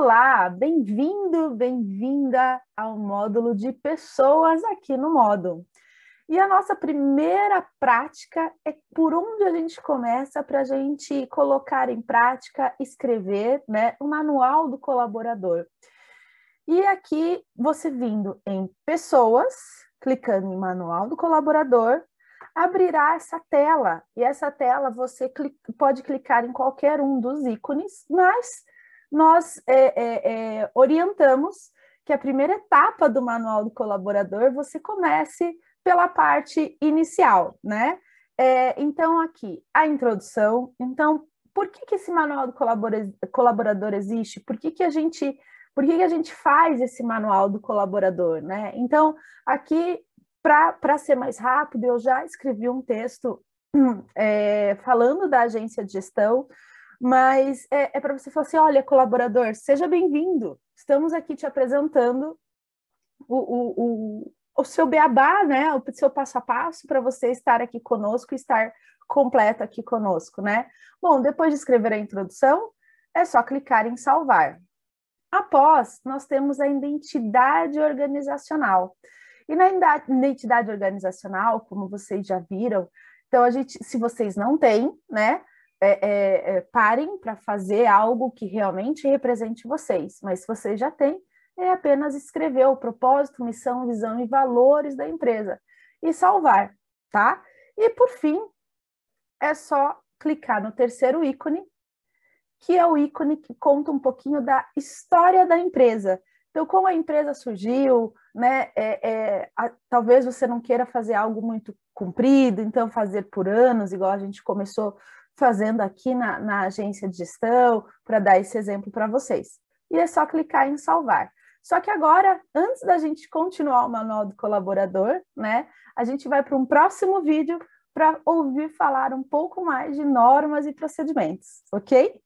Olá, bem-vindo, bem-vinda ao módulo de pessoas aqui no módulo. E a nossa primeira prática é por onde a gente começa para a gente colocar em prática, escrever né, o manual do colaborador. E aqui você vindo em pessoas, clicando em manual do colaborador, abrirá essa tela. E essa tela você clica, pode clicar em qualquer um dos ícones, mas nós é, é, é, orientamos que a primeira etapa do manual do colaborador você comece pela parte inicial, né? É, então, aqui, a introdução. Então, por que, que esse manual do colaborador existe? Por que, que a gente por que, que, a gente faz esse manual do colaborador, né? Então, aqui, para ser mais rápido, eu já escrevi um texto é, falando da agência de gestão, mas é, é para você falar assim: olha, colaborador, seja bem-vindo, estamos aqui te apresentando o, o, o, o seu beabá, né? O seu passo a passo para você estar aqui conosco, e estar completo aqui conosco, né? Bom, depois de escrever a introdução, é só clicar em salvar. Após, nós temos a identidade organizacional. E na identidade organizacional, como vocês já viram, então a gente, se vocês não têm, né? É, é, é, parem para fazer algo que realmente represente vocês, mas se vocês já têm, é apenas escrever o propósito, missão, visão e valores da empresa e salvar, tá? E por fim, é só clicar no terceiro ícone, que é o ícone que conta um pouquinho da história da empresa. Então, como a empresa surgiu, né? É, é, a, talvez você não queira fazer algo muito comprido, então fazer por anos, igual a gente começou fazendo aqui na, na agência de gestão, para dar esse exemplo para vocês. E é só clicar em salvar. Só que agora, antes da gente continuar o manual do colaborador, né, a gente vai para um próximo vídeo para ouvir falar um pouco mais de normas e procedimentos, ok?